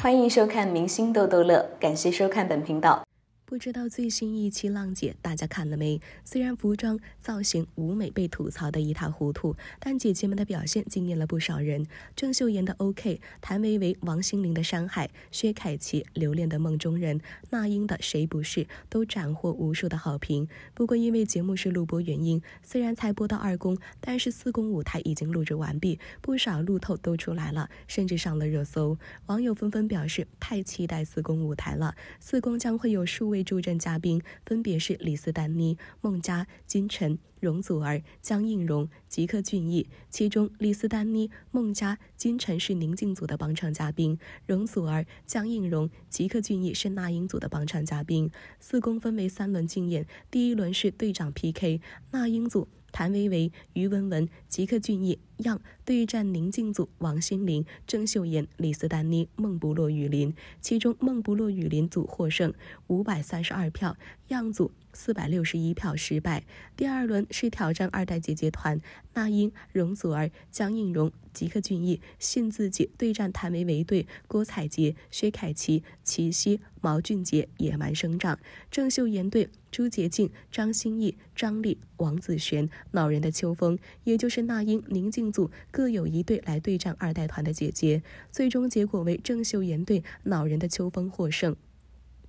欢迎收看《明星逗逗乐》，感谢收看本频道。不知道最新一期《浪姐》大家看了没？虽然服装、造型、舞美被吐槽的一塌糊涂，但姐姐们的表现惊艳了不少人。郑秀妍的《OK》，谭维维、王心凌的《山海》，薛凯琪《留恋》的梦中人，那英的《谁不是》都斩获无数的好评。不过因为节目是录播原因，虽然才播到二公，但是四公舞台已经录制完毕，不少路透都出来了，甚至上了热搜。网友纷纷表示太期待四公舞台了，四公将会有数位。助阵嘉宾分别是李斯丹妮、孟佳、金晨、容祖儿、江映蓉、吉克隽逸。其中，李斯丹妮、孟佳、金晨是宁静组的帮唱嘉宾，容祖儿、江映蓉、吉克隽逸是那英组的帮唱嘉宾。四公分为三轮竞演，第一轮是队长 PK，那英组。谭维维、于文文、吉克隽逸、漾对战宁静组、王心凌、郑秀妍、李斯丹妮、孟不落雨林，其中孟不落雨林组获胜，五百三十二票，漾组。四百六十一票失败。第二轮是挑战二代姐姐团，那英、容祖儿、江映蓉、吉克隽逸、信自己对战谭维维队，郭采洁、薛凯琪、齐溪、毛俊杰野蛮生长；郑秀妍队，朱洁静、张歆艺、张丽、王子璇老人的秋风，也就是那英、宁静组各有一队来对战二代团的姐姐，最终结果为郑秀妍队老人的秋风获胜。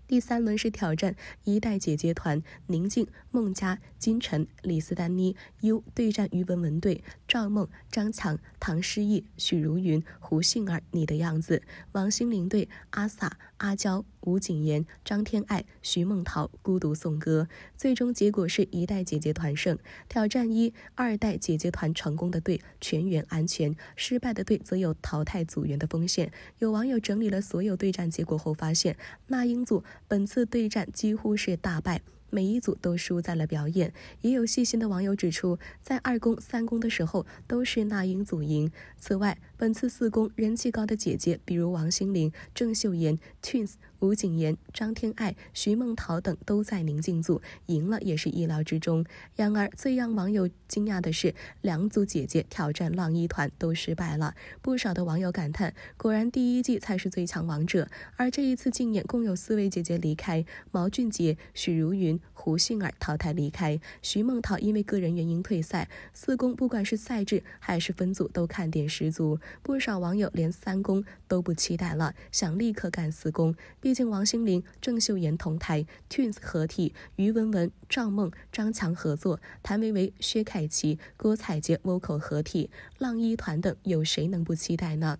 第三轮是挑战一代姐姐团宁静、孟佳、金晨、李斯丹妮 U 对战于文文队赵梦、张强、唐诗逸、许茹芸、胡杏儿，你的样子；王心凌队阿 sa、阿娇。吴谨言、张天爱、徐梦桃孤独颂歌，最终结果是一代姐姐团胜。挑战一、二代姐姐团成功的队全员安全，失败的队则有淘汰组员的风险。有网友整理了所有对战结果后发现，那英组本次对战几乎是大败。每一组都输在了表演，也有细心的网友指出，在二公、三公的时候都是那英组赢。此外，本次四公人气高的姐姐，比如王心凌、郑秀妍、Twins、吴谨言、张天爱、徐梦桃等都在宁静组赢了，也是意料之中。然而，最让网友惊讶的是，两组姐姐挑战浪一团都失败了。不少的网友感叹，果然第一季才是最强王者。而这一次竞演，共有四位姐姐离开，毛俊杰、许茹芸。胡杏儿淘汰离开，徐梦桃因为个人原因退赛。四公不管是赛制还是分组都看点十足，不少网友连三公都不期待了，想立刻干四公。毕竟王心凌、郑秀妍同台，Twins 合体，于文文、赵梦、张强合作，谭维维、薛凯琪、郭采洁 Vocal 合体，浪一团等，有谁能不期待呢？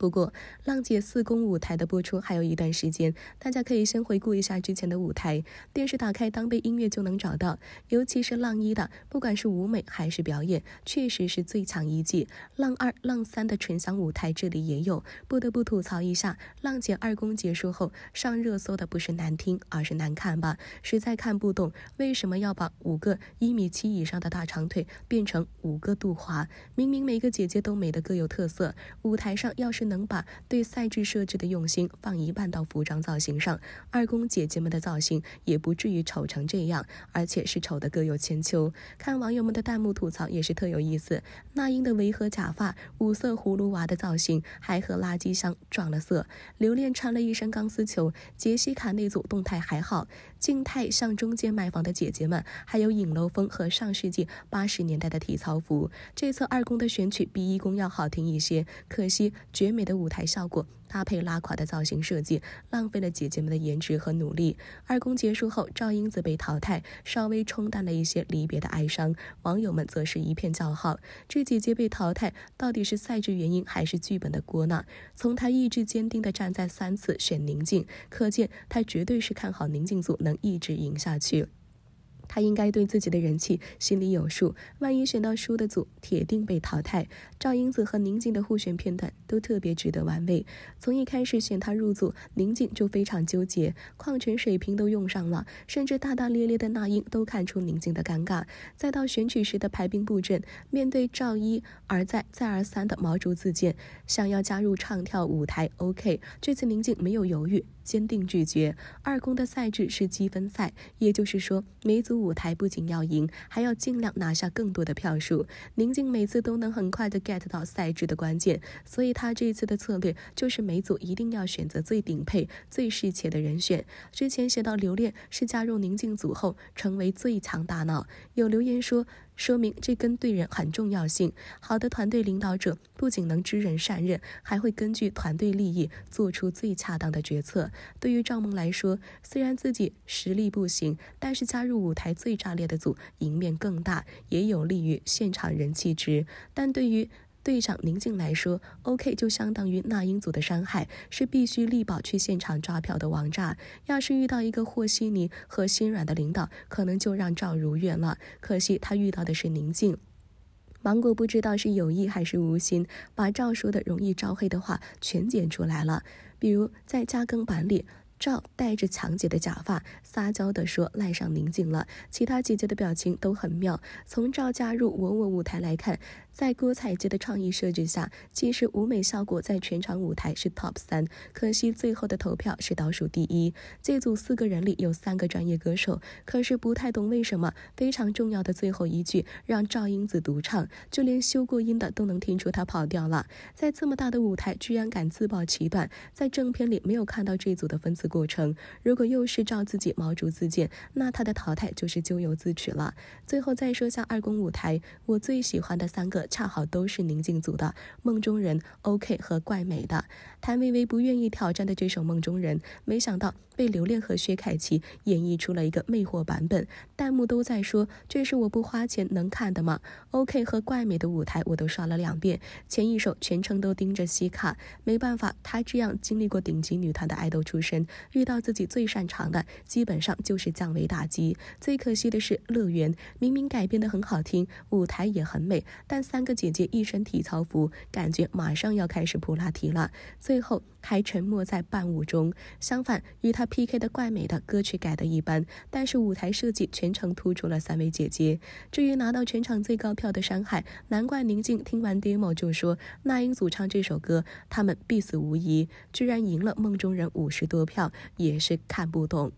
不过，浪姐四公舞台的播出还有一段时间，大家可以先回顾一下之前的舞台。电视打开当贝音乐就能找到，尤其是浪一的，不管是舞美还是表演，确实是最强一季。浪二、浪三的纯享舞台这里也有，不得不吐槽一下，浪姐二公结束后上热搜的不是难听，而是难看吧？实在看不懂为什么要把五个一米七以上的大长腿变成五个杜华，明明每个姐姐都美的各有特色，舞台上要是。能把对赛制设置的用心放一半到服装造型上，二宫姐姐们的造型也不至于丑成这样，而且是丑的各有千秋。看网友们的弹幕吐槽也是特有意思。那英的维和假发，五色葫芦娃的造型还和垃圾箱撞了色。刘恋穿了一身钢丝球，杰西卡那组动态还好。静态向中间买房的姐姐们，还有影楼风和上世纪八十年代的体操服。这次二宫的选曲比一宫要好听一些，可惜绝美的舞台效果。搭配拉垮的造型设计，浪费了姐姐们的颜值和努力。二公结束后，赵英子被淘汰，稍微冲淡了一些离别的哀伤。网友们则是一片叫好。这姐姐被淘汰，到底是赛制原因还是剧本的锅呢？从她意志坚定地站在三次选宁静，可见她绝对是看好宁静组能一直赢下去。他应该对自己的人气心里有数，万一选到输的组，铁定被淘汰。赵英子和宁静的互选片段都特别值得玩味。从一开始选他入组，宁静就非常纠结，矿泉水瓶都用上了，甚至大大咧咧的那英都看出宁静的尴尬。再到选举时的排兵布阵，面对赵一而再再而三的毛竹自荐，想要加入唱跳舞台，OK，这次宁静没有犹豫，坚定拒绝。二公的赛制是积分赛，也就是说每组。舞台不仅要赢，还要尽量拿下更多的票数。宁静每次都能很快的 get 到赛制的关键，所以她这次的策略就是每组一定要选择最顶配、最适切的人选。之前写到留恋是加入宁静组后成为最强大脑，有留言说。说明这跟对人很重要性。好的团队领导者不仅能知人善任，还会根据团队利益做出最恰当的决策。对于赵梦来说，虽然自己实力不行，但是加入舞台最炸裂的组，赢面更大，也有利于现场人气值。但对于队长宁静来说，OK 就相当于那英组的伤害，是必须力保去现场抓票的王炸。要是遇到一个和稀泥和心软的领导，可能就让赵如愿了。可惜他遇到的是宁静。芒果不知道是有意还是无心，把赵说的容易招黑的话全剪出来了。比如在加更版里，赵戴着强姐的假发，撒娇的说赖上宁静了。其他姐姐的表情都很妙。从赵加入文文舞台来看。在郭采洁的创意设置下，其实舞美效果在全场舞台是 top 三，可惜最后的投票是倒数第一。这组四个人里有三个专业歌手，可是不太懂为什么非常重要的最后一句让赵英子独唱，就连修过音的都能听出她跑调了。在这么大的舞台，居然敢自曝其短。在正片里没有看到这组的分词过程，如果又是照自己毛竹自荐，那他的淘汰就是咎由自取了。最后再说下二公舞台，我最喜欢的三个。恰好都是宁静组的《梦中人》，OK 和怪美的谭维维不愿意挑战的这首《梦中人》，没想到。被刘恋和薛凯琪演绎出了一个魅惑版本，弹幕都在说：“这是我不花钱能看的吗？”OK 和怪美的舞台我都刷了两遍，前一首全程都盯着西卡，没办法，她这样经历过顶级女团的爱豆出身，遇到自己最擅长的，基本上就是降维打击。最可惜的是《乐园》，明明改编的很好听，舞台也很美，但三个姐姐一身体操服，感觉马上要开始普拉提了。最后。还沉默在伴舞中，相反，与他 PK 的怪美的歌曲改的一般，但是舞台设计全程突出了三位姐姐。至于拿到全场最高票的山海，难怪宁静听完 demo 就说那英组唱这首歌，他们必死无疑。居然赢了梦中人五十多票，也是看不懂。